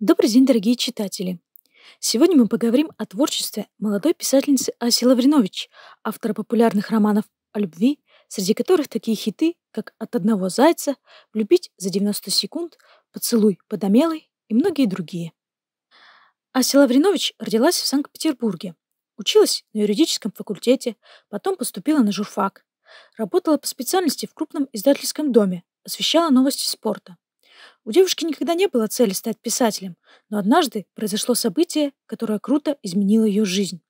Добрый день, дорогие читатели! Сегодня мы поговорим о творчестве молодой писательницы Аси Лавринович, автора популярных романов о любви, среди которых такие хиты, как «От одного зайца», «Влюбить за 90 секунд», «Поцелуй под Омелой» и многие другие. Ася Лавринович родилась в Санкт-Петербурге. Училась на юридическом факультете, потом поступила на журфак. Работала по специальности в крупном издательском доме, освещала новости спорта. У девушки никогда не было цели стать писателем, но однажды произошло событие, которое круто изменило ее жизнь.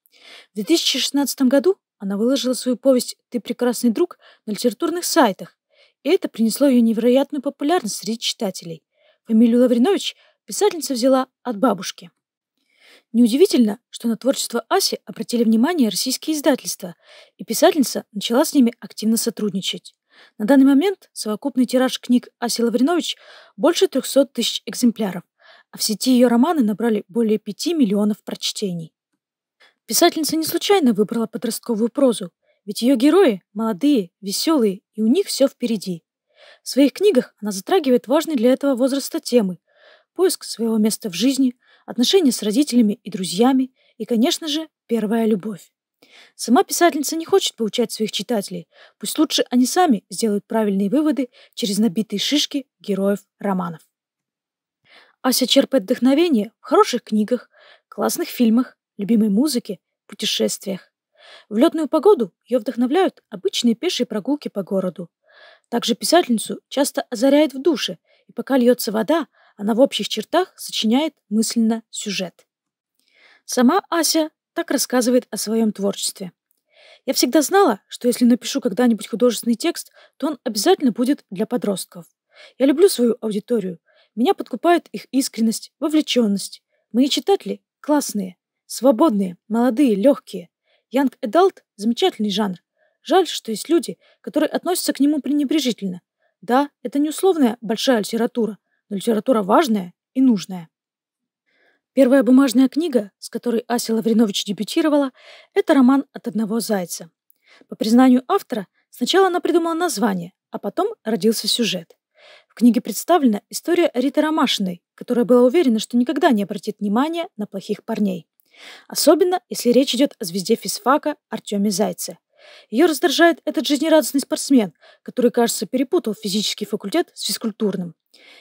В 2016 году она выложила свою повесть «Ты прекрасный друг» на литературных сайтах, и это принесло ее невероятную популярность среди читателей. Фамилию Лавринович писательница взяла от бабушки. Неудивительно, что на творчество Аси обратили внимание российские издательства, и писательница начала с ними активно сотрудничать. На данный момент совокупный тираж книг Аси Лавринович больше 300 тысяч экземпляров, а в сети ее романы набрали более 5 миллионов прочтений. Писательница не случайно выбрала подростковую прозу, ведь ее герои молодые, веселые, и у них все впереди. В своих книгах она затрагивает важные для этого возраста темы – поиск своего места в жизни, отношения с родителями и друзьями и, конечно же, первая любовь. Сама писательница не хочет получать своих читателей. Пусть лучше они сами сделают правильные выводы через набитые шишки героев романов. Ася черпает вдохновение в хороших книгах, классных фильмах, любимой музыке, путешествиях. В летную погоду ее вдохновляют обычные пешие прогулки по городу. Также писательницу часто озаряет в душе, и пока льется вода, она в общих чертах сочиняет мысленно сюжет. Сама Ася так рассказывает о своем творчестве. Я всегда знала, что если напишу когда-нибудь художественный текст, то он обязательно будет для подростков. Я люблю свою аудиторию. Меня подкупает их искренность, вовлеченность. Мои читатели классные, свободные, молодые, легкие. Young Adult – замечательный жанр. Жаль, что есть люди, которые относятся к нему пренебрежительно. Да, это не условная большая литература, но литература важная и нужная. Первая бумажная книга, с которой Ася Лавринович дебютировала, это роман «От одного зайца». По признанию автора, сначала она придумала название, а потом родился сюжет. В книге представлена история Риты Ромашиной, которая была уверена, что никогда не обратит внимания на плохих парней. Особенно, если речь идет о звезде физфака Артеме Зайце. Ее раздражает этот жизнерадостный спортсмен, который, кажется, перепутал физический факультет с физкультурным.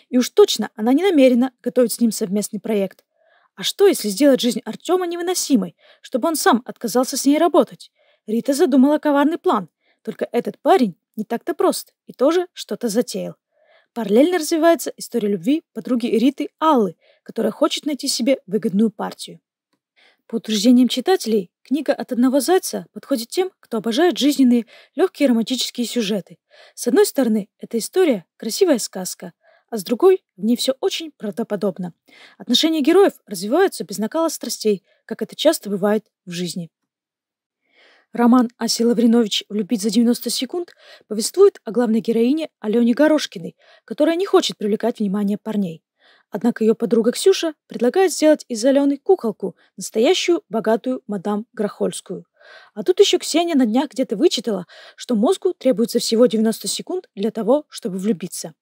И уж точно она не намерена готовить с ним совместный проект – а что, если сделать жизнь Артема невыносимой, чтобы он сам отказался с ней работать? Рита задумала коварный план. Только этот парень не так-то прост и тоже что-то затеял. Параллельно развивается история любви подруги Риты Аллы, которая хочет найти себе выгодную партию. По утверждениям читателей, книга «От одного зайца» подходит тем, кто обожает жизненные легкие романтические сюжеты. С одной стороны, эта история – красивая сказка – а с другой в ней все очень правдоподобно. Отношения героев развиваются без накала страстей, как это часто бывает в жизни. Роман Аси Лавринович «Влюбить за 90 секунд» повествует о главной героине Алене Горошкиной, которая не хочет привлекать внимание парней. Однако ее подруга Ксюша предлагает сделать из Алены куколку, настоящую богатую мадам Грохольскую. А тут еще Ксения на днях где-то вычитала, что мозгу требуется всего 90 секунд для того, чтобы влюбиться.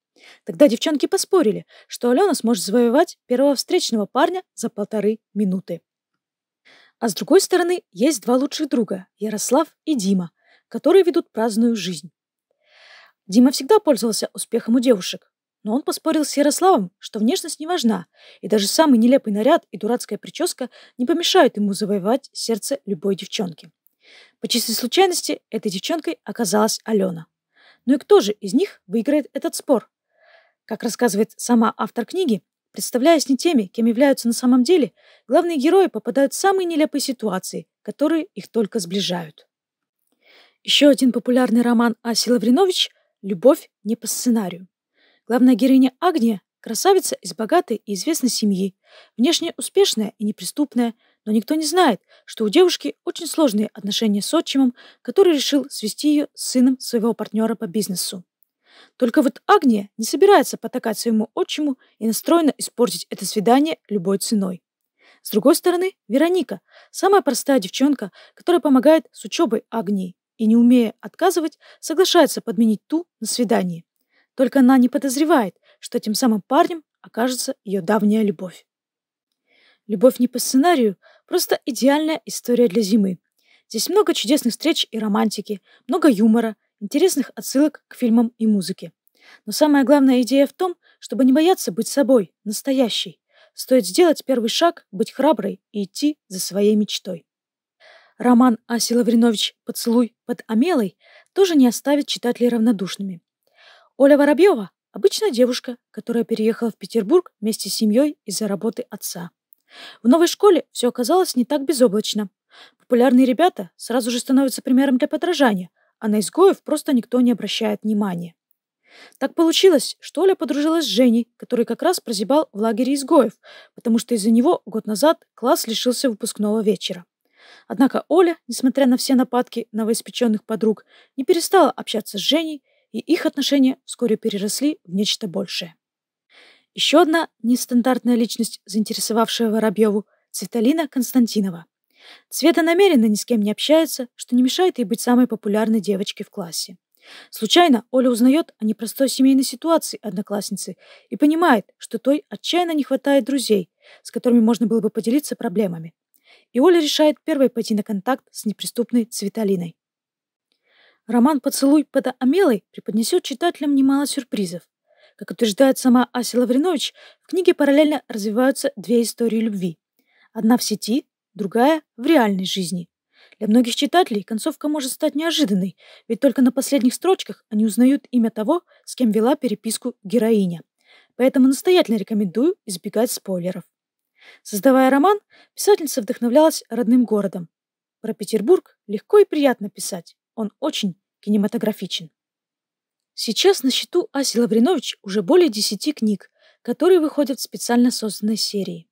Тогда девчонки поспорили, что Алена сможет завоевать первого встречного парня за полторы минуты. А с другой стороны, есть два лучших друга – Ярослав и Дима, которые ведут праздную жизнь. Дима всегда пользовался успехом у девушек, но он поспорил с Ярославом, что внешность не важна, и даже самый нелепый наряд и дурацкая прическа не помешают ему завоевать сердце любой девчонки. По чистой случайности этой девчонкой оказалась Алена. Ну и кто же из них выиграет этот спор? Как рассказывает сама автор книги, представляясь не теми, кем являются на самом деле, главные герои попадают в самые нелепые ситуации, которые их только сближают. Еще один популярный роман Аси Лавринович «Любовь не по сценарию». Главная героиня Агния – красавица из богатой и известной семьи, внешне успешная и неприступная, но никто не знает, что у девушки очень сложные отношения с отчимом, который решил свести ее с сыном своего партнера по бизнесу. Только вот Агния не собирается потакать своему отчиму и настроена испортить это свидание любой ценой. С другой стороны, Вероника – самая простая девчонка, которая помогает с учебой Агнии и, не умея отказывать, соглашается подменить ту на свидание. Только она не подозревает, что тем самым парнем окажется ее давняя любовь. Любовь не по сценарию, просто идеальная история для зимы. Здесь много чудесных встреч и романтики, много юмора, интересных отсылок к фильмам и музыке. Но самая главная идея в том, чтобы не бояться быть собой, настоящей. Стоит сделать первый шаг, быть храброй и идти за своей мечтой. Роман Аси Лавринович «Поцелуй под Амелой» тоже не оставит читателей равнодушными. Оля Воробьева – обычная девушка, которая переехала в Петербург вместе с семьей из-за работы отца. В новой школе все оказалось не так безоблачно. Популярные ребята сразу же становятся примером для подражания, а на изгоев просто никто не обращает внимания. Так получилось, что Оля подружилась с Женей, который как раз прозябал в лагере изгоев, потому что из-за него год назад класс лишился выпускного вечера. Однако Оля, несмотря на все нападки новоиспеченных подруг, не перестала общаться с Женей, и их отношения вскоре переросли в нечто большее. Еще одна нестандартная личность, заинтересовавшая Воробьеву, Цветалина Константинова. Цвета намеренно ни с кем не общается, что не мешает ей быть самой популярной девочкой в классе. Случайно Оля узнает о непростой семейной ситуации одноклассницы и понимает, что той отчаянно не хватает друзей, с которыми можно было бы поделиться проблемами. И Оля решает первой пойти на контакт с неприступной Цветалиной. Роман «Поцелуй под Амелой» преподнесет читателям немало сюрпризов. Как утверждает сама Ася Лавринович, в книге параллельно развиваются две истории любви. Одна в сети, другая — в реальной жизни. Для многих читателей концовка может стать неожиданной, ведь только на последних строчках они узнают имя того, с кем вела переписку героиня. Поэтому настоятельно рекомендую избегать спойлеров. Создавая роман, писательница вдохновлялась родным городом. Про Петербург легко и приятно писать, он очень кинематографичен. Сейчас на счету Аси Лавринович уже более 10 книг, которые выходят в специально созданной серии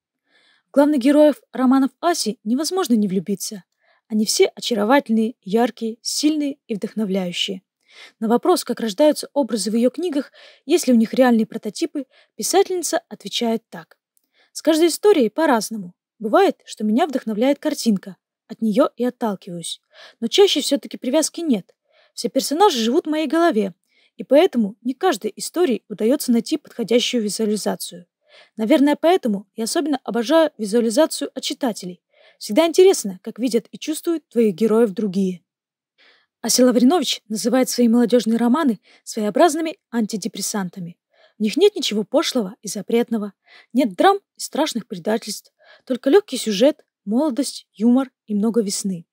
главных героев романов Аси невозможно не влюбиться. Они все очаровательные, яркие, сильные и вдохновляющие. На вопрос, как рождаются образы в ее книгах, есть ли у них реальные прототипы, писательница отвечает так. С каждой историей по-разному. Бывает, что меня вдохновляет картинка, от нее и отталкиваюсь. Но чаще все-таки привязки нет. Все персонажи живут в моей голове, и поэтому не каждой истории удается найти подходящую визуализацию. Наверное, поэтому я особенно обожаю визуализацию от читателей. Всегда интересно, как видят и чувствуют твоих героев другие. Ася Лавринович называет свои молодежные романы своеобразными антидепрессантами. В них нет ничего пошлого и запретного, нет драм и страшных предательств, только легкий сюжет, молодость, юмор и много весны.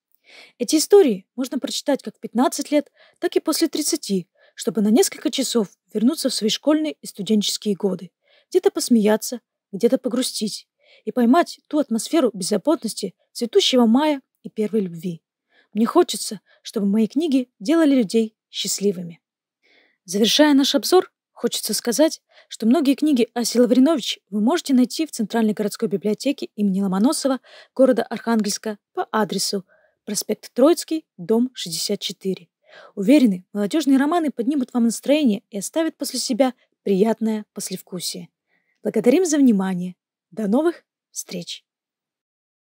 Эти истории можно прочитать как в 15 лет, так и после 30, чтобы на несколько часов вернуться в свои школьные и студенческие годы где-то посмеяться, где-то погрустить и поймать ту атмосферу беззаботности, цветущего мая и первой любви. Мне хочется, чтобы мои книги делали людей счастливыми. Завершая наш обзор, хочется сказать, что многие книги Аси Лавринович вы можете найти в Центральной городской библиотеке имени Ломоносова города Архангельска по адресу проспект Троицкий, дом 64. Уверены, молодежные романы поднимут вам настроение и оставят после себя приятное послевкусие. Благодарим за внимание. До новых встреч!